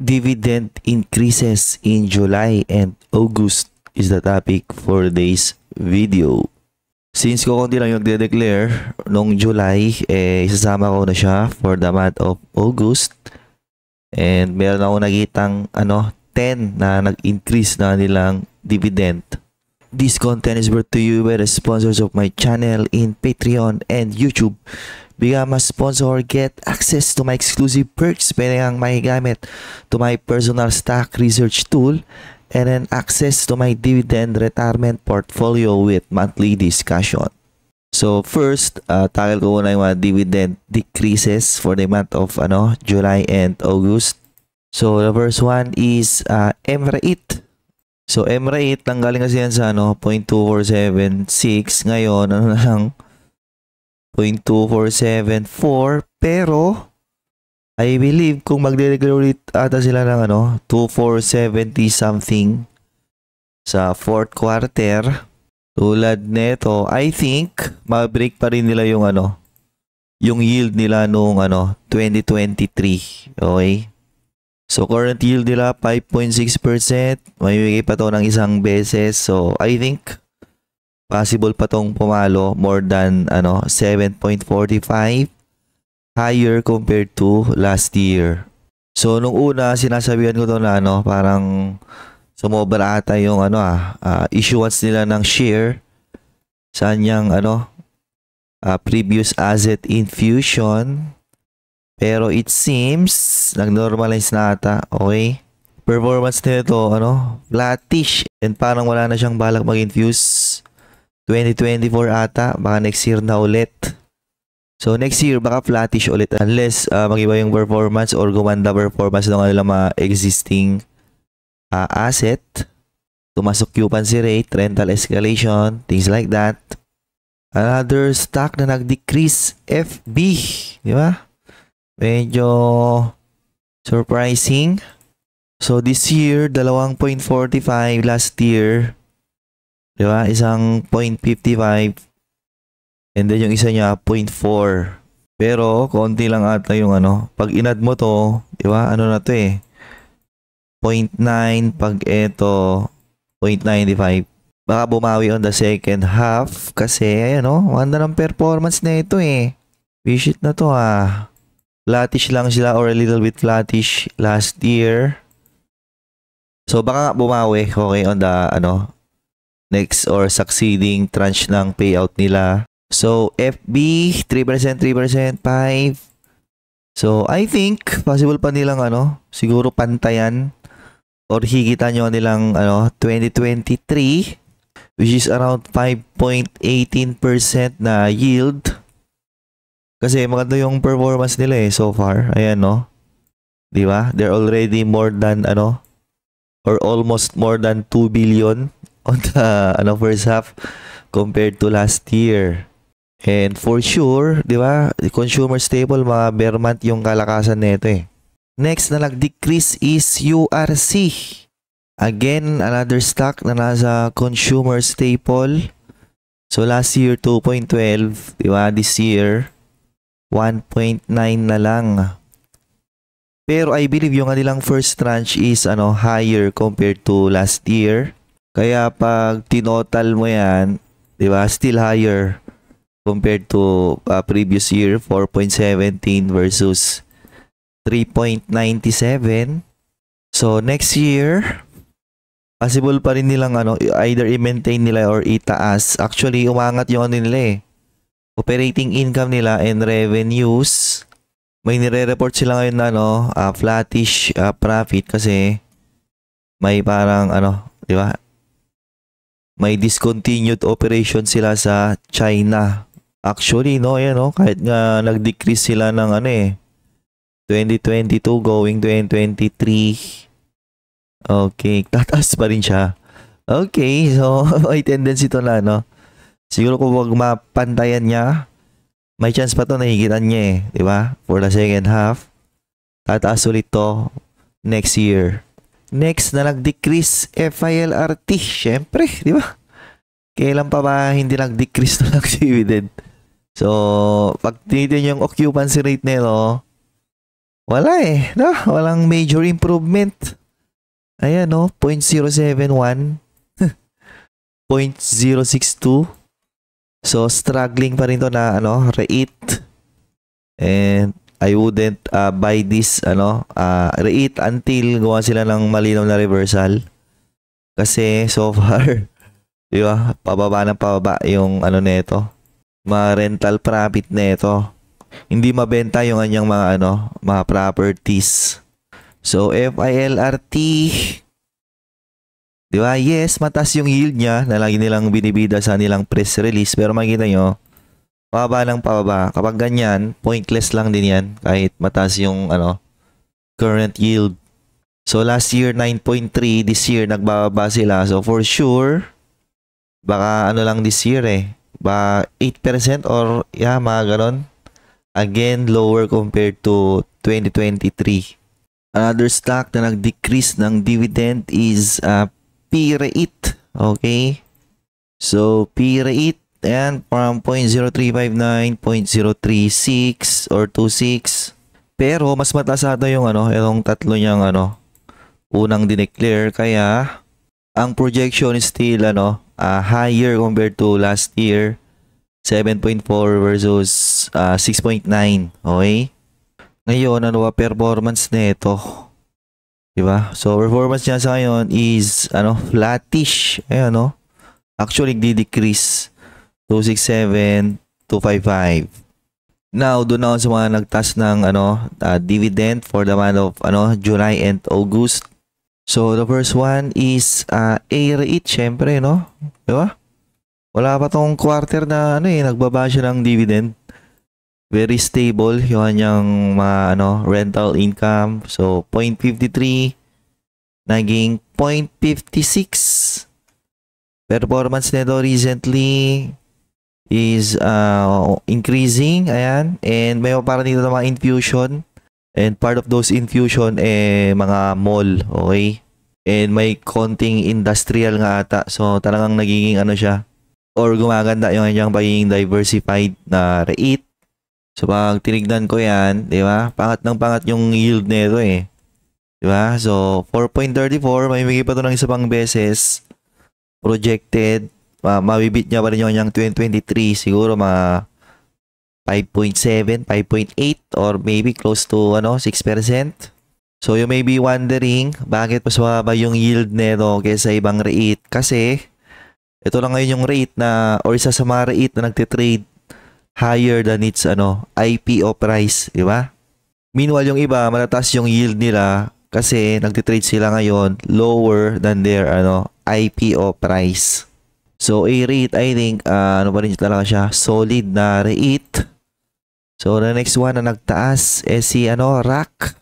dividend increases in July and August is the topic for today's video. Since ko konti lang yung declare nung July, eh, isasama ko na siya for the month of August. And meron ako nakitang ano, 10 na nag-increase na nilang dividend. This content is brought to you by the sponsors of my channel in Patreon and YouTube. Become a sponsor or get access to my exclusive perks. Pwede kang makigamit to my personal stock research tool and then access to my dividend retirement portfolio with monthly discussion. So first, uh, tackle ko muna yung mga dividend decreases for the month of ano, July and August. So the first one is uh, MREIT. So MREIT, tanggaling kasi yan sa ano, 0.2476. Ngayon, ano na lang, 0.2474 pero I believe kung magre-regulate ata sila ng ano 2470 something sa fourth quarter tulad nito I think ma-break pa rin nila yung ano yung yield nila noong ano 2023 okay So current yield nila 5.6%, mamimigay pa to ng isang beses. So I think Possible pa tong pumalo more than ano 7.45 higher compared to last year. So nung una sinasabihan ko to na ano parang sumobra ata yung ano ah uh, issuance nila ng share sa anyang ano uh, previous asset infusion pero it seems nag-normalize na ata okay performance nito ano flattish and parang wala na siyang balak mag-infuse 2024 ata, baka next year na ulit. So next year baka flattish ulit unless uh, magiba yung performance or gumanda performance ng kanilang mga existing uh, asset. Tumas occupancy rate, rental escalation, things like that. Another stock na nag-decrease FB, di ba? Medyo surprising. So this year 2.45 last year Di ba? Isang 0.55 and then yung isa niya 0.4. Pero konti lang ata yung ano. Pag inad mo to, di ba? Ano na to eh. 0.9 pag ito 0.95. Baka bumawi on the second half kasi ayan oh, maganda ng performance na ito eh. Wish na to ah. Flattish lang sila or a little bit flattish last year. So baka bumawi okay on the ano next or succeeding tranche ng payout nila. So, FB, 3%, 3%, 5. So, I think, possible pa nilang ano, siguro pantayan or higitan nyo nilang ano, 2023 which is around 5.18% na yield. Kasi maganda yung performance nila eh so far. Ayan no. 'Di ba? They're already more than ano or almost more than 2 billion on the ano, first half compared to last year. And for sure, di ba, consumer staple, mga Vermont yung kalakasan nito eh. Next na nag-decrease is URC. Again, another stock na nasa consumer staple. So last year 2.12, di ba? This year 1.9 na lang. Pero I believe yung kanilang first tranche is ano higher compared to last year. Kaya pag tinotal mo yan, di ba, still higher compared to uh, previous year, 4.17 versus 3.97. So, next year, possible pa rin nilang ano, either i-maintain nila or itaas. Actually, umangat yung ano nila eh. Operating income nila and revenues. May nire-report sila ngayon na ano, uh, flattish uh, profit kasi may parang ano, di ba? may discontinued operation sila sa China. Actually, no, ayan, no, kahit nga nag-decrease sila ng ano eh, 2022 going 2023. Okay, tataas pa rin siya. Okay, so may tendency to na, no? Siguro kung wag mapantayan niya, may chance pa to na higitan niya eh, di ba? For the second half, tataas ulit to next year. Next na nag-decrease FILRT. syempre, di ba? Kailan pa ba hindi nag-decrease na nag-dividend? So, pag tinitin yung occupancy rate nito, wala eh. No? Walang major improvement. Ayan, no? 0.071. 0.062. So, struggling pa rin to na, ano, rate. And, I wouldn't uh, buy this ano uh, rate until gawa sila ng malinaw na reversal kasi so far di ba pababa ng pababa yung ano nito mga rental profit nito hindi mabenta yung anyang mga ano mga properties so FILRT di ba yes mataas yung yield niya na lagi nilang binibida sa nilang press release pero makita nyo Pababa lang pababa. Kapag ganyan, pointless lang din yan kahit mataas yung ano, current yield. So last year 9.3, this year nagbababa sila. So for sure, baka ano lang this year eh, ba 8% or yeah, mga ganon. Again, lower compared to 2023. Another stock na nag-decrease ng dividend is uh, ah, PREIT. Okay? So, PREIT and from 0.0359.036 or 26 pero mas mataas ata yung ano yung tatlo niyang ano unang dineclare kaya ang projection is still ano uh, higher compared to last year 7.4 versus uh, ah, 6.9 okay ngayon ano ba performance nito di ba so performance niya sa ngayon is ano flattish ayun no actually nagde-decrease 267,255. Now, doon ako sa mga nagtas ng ano, uh, dividend for the month of ano, July and August. So, the first one is uh, A-REIT, syempre, no? Di ba? Wala pa tong quarter na ano eh, nagbaba siya ng dividend. Very stable yung kanyang mga ano, rental income. So, 0.53 naging 0.56. Performance nito recently is uh, increasing. Ayan. And may para dito ng mga infusion. And part of those infusion eh mga mall, okay? And may konting industrial nga ata. So talagang nagiging ano siya or gumaganda yung kanyang pagiging diversified na REIT. So pag tinignan ko 'yan, 'di ba? Pangat ng pangat yung yield nito eh. 'Di ba? So 4.34, may bigay pa to ng isa pang beses projected ma mabibit niya pa rin yung kanyang 2023 siguro ma 5.7, 5.8 or maybe close to ano 6%. So you may be wondering bakit mas mababa yung yield nito kaysa ibang REIT kasi ito lang ngayon yung rate na or isa sa mga REIT na nagte-trade higher than its ano IPO price, di ba? Meanwhile yung iba malataas yung yield nila kasi nagte-trade sila ngayon lower than their ano IPO price. So, a rate I think, uh, ano pa rin talaga siya, solid na rate. So, the next one na nagtaas, eh si, ano, Rack.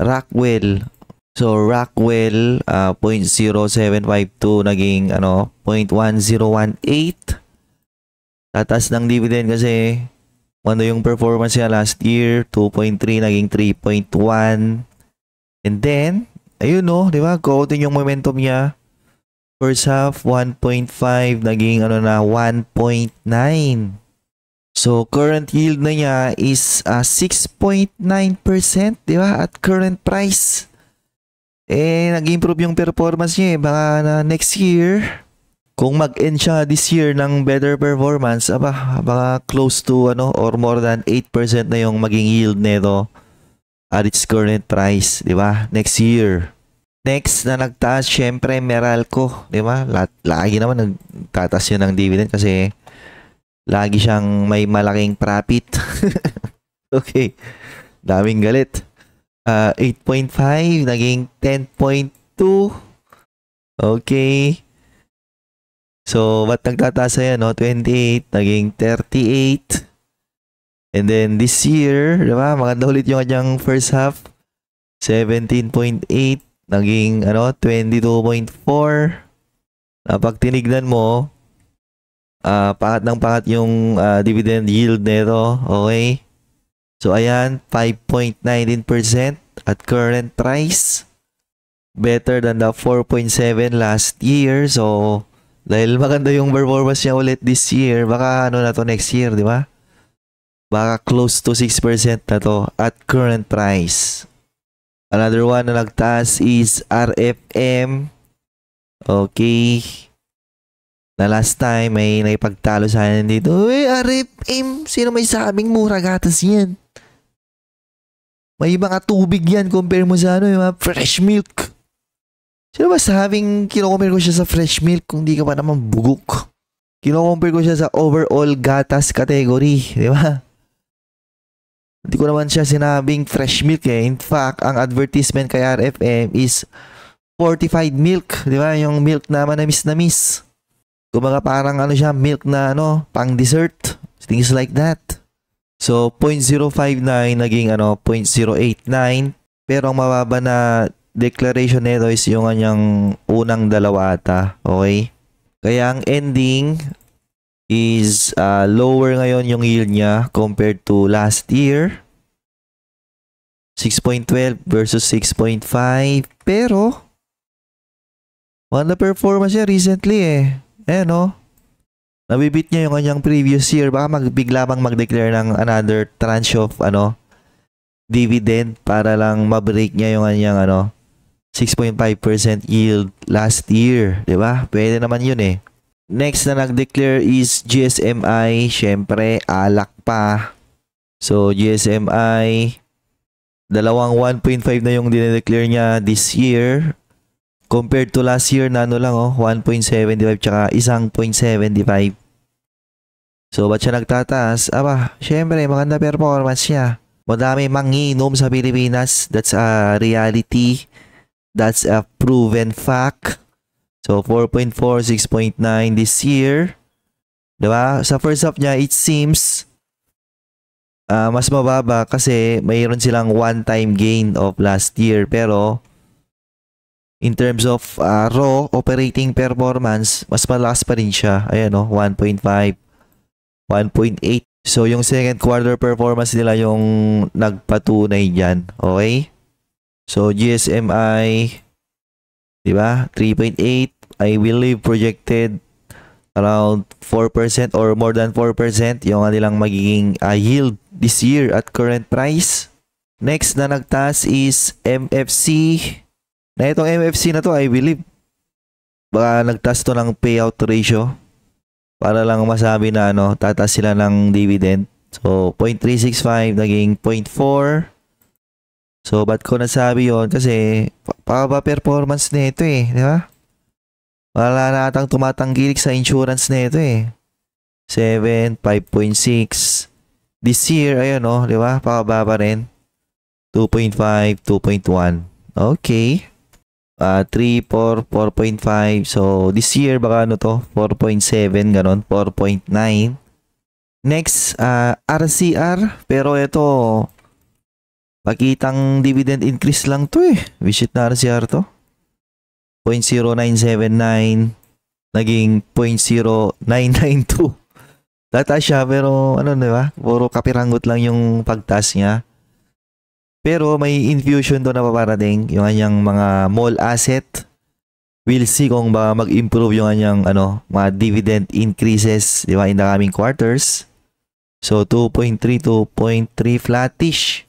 Rockwell. So, Rockwell, uh, 0.0752 naging, ano, 0.1018. Tataas ng dividend kasi, ano yung performance niya last year, 2.3 naging 3.1. And then, ayun no, di ba? Go yung momentum niya. First half, 1.5. Naging ano na, 1.9. So, current yield na niya is uh, ah, 6.9%, di ba? At current price. Eh, nag-improve yung performance niya eh. Baka na next year, kung mag-end siya this year ng better performance, aba, baka close to ano or more than 8% na yung maging yield nito at its current price, di ba? Next year. Next na nagtaas, syempre Meralco, 'di ba? Lagi naman nagtataas yun ng dividend kasi lagi siyang may malaking profit. okay. Daming galit. Uh, ah, 8.5 naging 10.2. Okay. So, ba't nagtataas yan, no? 28 naging 38. And then this year, 'di ba? Maganda ulit yung kanyang first half. 17.8 naging ano 22.4 uh, ah, pag tinignan mo uh, ah, pakat ng pakat yung uh, dividend yield nito okay so ayan 5.19% at current price better than the 4.7 last year so dahil maganda yung performance niya ulit this year baka ano na to next year di ba baka close to 6% na to at current price Another one na nagtaas is RFM. Okay. Na last time may naipagtalo sa akin dito. Uy, RFM! Sino may sabing mura gatas yan? May ibang atubig yan compare mo sa ano, yung mga fresh milk. Sino ba sabing kinocompare ko siya sa fresh milk kung di ka pa naman bugok? Kinocompare ko siya sa overall gatas category, di ba? Hindi ko naman siya sinabing fresh milk eh. In fact, ang advertisement kay RFM is fortified milk. Di ba? Yung milk na manamis na miss. Kumbaga parang ano siya, milk na ano, pang dessert. Things like that. So, 0.059 naging ano, 0.089. Pero ang mababa na declaration nito is yung anyang unang dalawa ata. Okay? Kaya ang ending, is uh, lower ngayon yung yield niya compared to last year. 6.12 versus 6.5 pero wala performance niya recently eh. Eh oh. no. Nabibit niya yung kanyang previous year. Baka magbigla bang mag-declare ng another tranche of ano dividend para lang mabreak niya yung kanyang ano 6.5% yield last year, 'di ba? Pwede naman 'yun eh. Next na nag-declare is GSMI. Siyempre, alak pa. So, GSMI, dalawang 1.5 na yung dine-declare niya this year. Compared to last year, na ano lang oh, 1.75 tsaka isang 0.75. So, ba't siya nagtataas? Aba, syempre, maganda performance niya. Madami manginom sa Pilipinas. That's a reality. That's a proven fact. So, 4.4, 6.9 this year. Diba? Sa first half niya, it seems uh, mas mababa kasi mayroon silang one-time gain of last year. Pero, in terms of uh, raw operating performance, mas malakas pa rin siya. Ayan o, no? 1.5, 1.8. So, yung second quarter performance nila yung nagpatunay dyan. Okay? So, GSMI, di ba? 3.8. I believe projected around 4% or more than 4% yung kanilang magiging uh, yield this year at current price. Next na nagtaas is MFC. Na itong MFC na to, I believe, baka nagtaas to ng payout ratio para lang masabi na ano, tataas sila ng dividend. So, 0.365 naging 0.4. So, ba't ko nasabi yon Kasi, pa performance nito eh, di ba? Wala na atang tumatanggilik sa insurance na ito eh. 7, 5.6. This year, ayun oh, di ba? Pakababa rin. 2.5, 2.1. Okay. Uh, 3, 4, 4.5. So, this year, baka ano to? 4.7, ganon. 4.9. Next, uh, ah, RCR. Pero ito, pakitang dividend increase lang to eh. Visit na RCR to. 0.0979 naging 0.0992. Tataas siya pero ano 'di ba? Puro kapiranggot lang yung pagtas niya. Pero may infusion to na paparating yung anyang mga mall asset. We'll see kung ba mag-improve yung anyang ano, mga dividend increases di ba, in the coming quarters. So 2.3 to 0.3 flattish.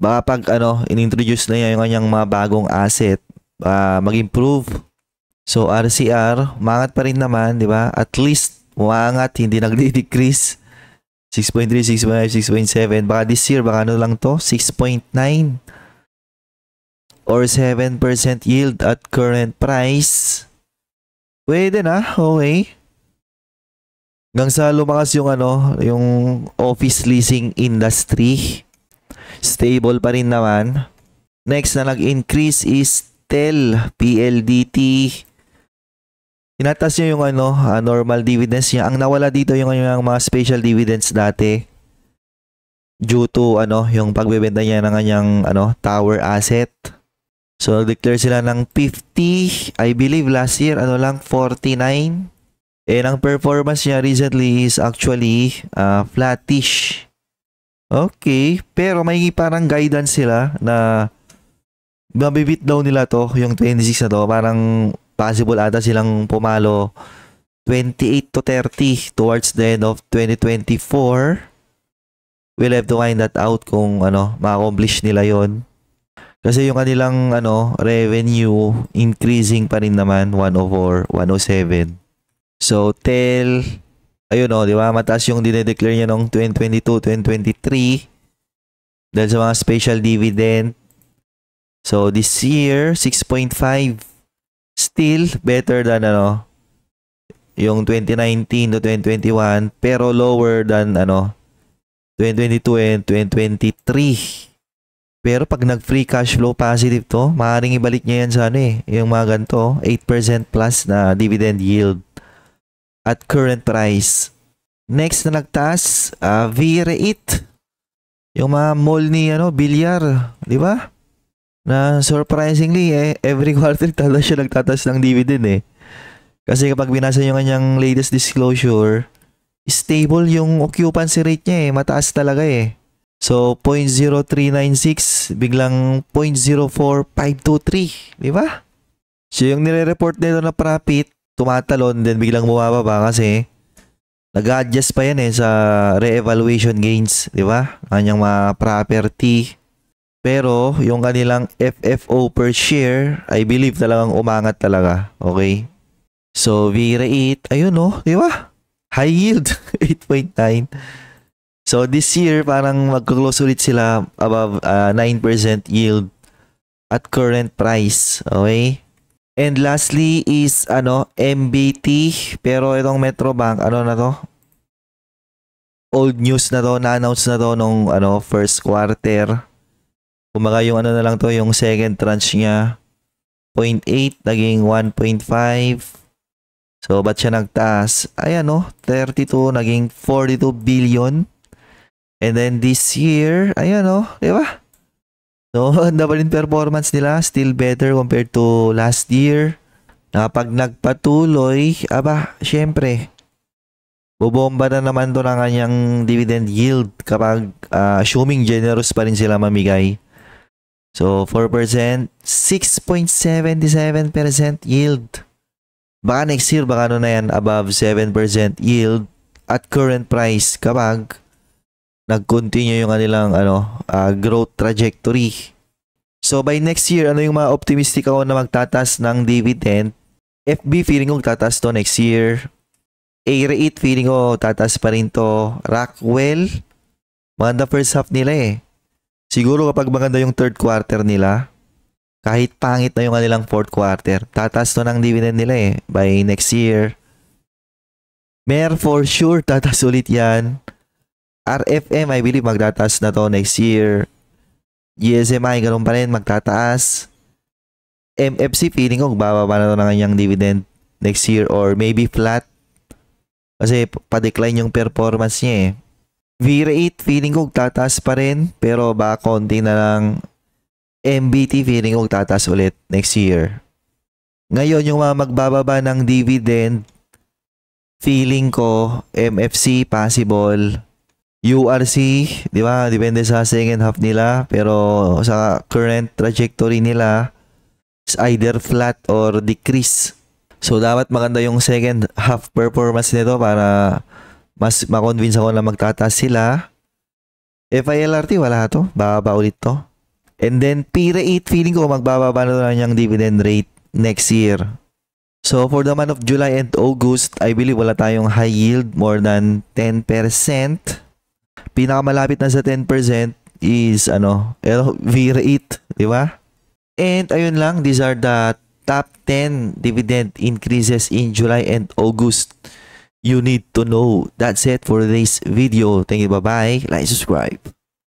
Baka pag ano, inintroduce na niya yung anyang mga bagong asset uh, mag-improve. So RCR, maangat pa rin naman, di ba? At least maangat, hindi nagde-decrease. 6.3, 6.5, 6.7. Baka this year, baka ano lang to? 6.9 or 7% yield at current price. Pwede na, okay. Hanggang sa lumakas yung ano, yung office leasing industry. Stable pa rin naman. Next na nag-increase is Intel, PLDT. Inatas niya yung ano, uh, normal dividends niya. Ang nawala dito yung yung mga special dividends dati due to ano, yung pagbebenta niya ng kanyang ano, tower asset. So nag-declare sila ng 50, I believe last year ano lang 49. And ang performance niya recently is actually uh, flattish. Okay, pero may parang guidance sila na mabibit daw nila to, yung 26 na to, parang possible ata silang pumalo 28 to 30 towards the end of 2024. We'll have to find that out kung ano, ma-accomplish nila yon Kasi yung kanilang ano, revenue increasing pa rin naman 104, 107. So, tell ayun oh, di ba? Mataas yung dinedeclare niya noong 2022, 2023 dahil sa mga special dividend So this year, 6.5 still better than ano yung 2019 to 2021 pero lower than ano 2022 and 2023. Pero pag nag-free cash flow positive to, maaaring ibalik niya yan sa ano eh, yung mga ganito, 8% plus na dividend yield at current price. Next na nagtaas, uh, ah, V-Rate. Yung mga mall ni ano, Bilyar, di ba? na surprisingly eh, every quarter talaga siya nagtatas ng dividend eh. Kasi kapag binasa yung kanyang latest disclosure, stable yung occupancy rate niya eh, mataas talaga eh. So 0.0396 biglang 0.04523, di ba? So yung nire-report nito na profit, tumatalon then biglang bumababa kasi nag-adjust pa yan eh sa reevaluation gains, di ba? Kanyang mga property, pero yung kanilang FFO per share, I believe talagang umangat talaga. Okay? So, V-rate, ayun no, oh, di ba? High yield, 8.9. So, this year, parang mag-close ulit sila above uh, ah, 9% yield at current price. Okay? And lastly is, ano, MBT. Pero itong Metrobank, ano na to? Old news na to, na-announce na to nung, ano, first quarter. Kumbaga yung ano na lang to, yung second tranche niya, 0.8 naging 1.5. So, ba't siya nagtaas? Ayan no, 32 naging 42 billion. And then this year, ayan no, di ba? So, ganda pa performance nila. Still better compared to last year. Na pag nagpatuloy, aba, syempre, bobomba na naman to ng kanyang dividend yield kapag uh, assuming generous pa rin sila mamigay. So, 4%, 6.77% yield. Baka next year, baka ano na yan, above 7% yield at current price kapag nag-continue yung kanilang ano, uh, growth trajectory. So, by next year, ano yung mga optimistic ako na magtatas ng dividend? FB feeling ko tatas to next year. A-rate feeling ko tatas pa rin to. Rockwell, maganda first half nila eh. Siguro kapag maganda yung third quarter nila, kahit pangit na yung kanilang fourth quarter, tataas to ng dividend nila eh by next year. Mer for sure tataas ulit yan. RFM I believe magtataas na to next year. GSMI e ganun pa rin magtataas. MFC feeling ko bababa na to ng kanyang dividend next year or maybe flat. Kasi pa-decline yung performance niya eh. V8 feeling ko tataas pa rin pero ba konti na lang MBT feeling ko tataas ulit next year. Ngayon yung mga magbababa ng dividend feeling ko MFC possible URC, di ba? Depende sa second half nila pero sa current trajectory nila is either flat or decrease. So dapat maganda yung second half performance nito para mas makonvince ako na magtataas sila. FILRT, wala to. Bababa ulit to. And then, P-rate, feeling ko magbababa na lang yung dividend rate next year. So, for the month of July and August, I believe wala tayong high yield more than 10%. Pinakamalapit na sa 10% is ano, LV rate, di ba? And ayun lang, these are the top 10 dividend increases in July and August you need to know. That's it for this video. Thank you. Bye-bye. Like, subscribe.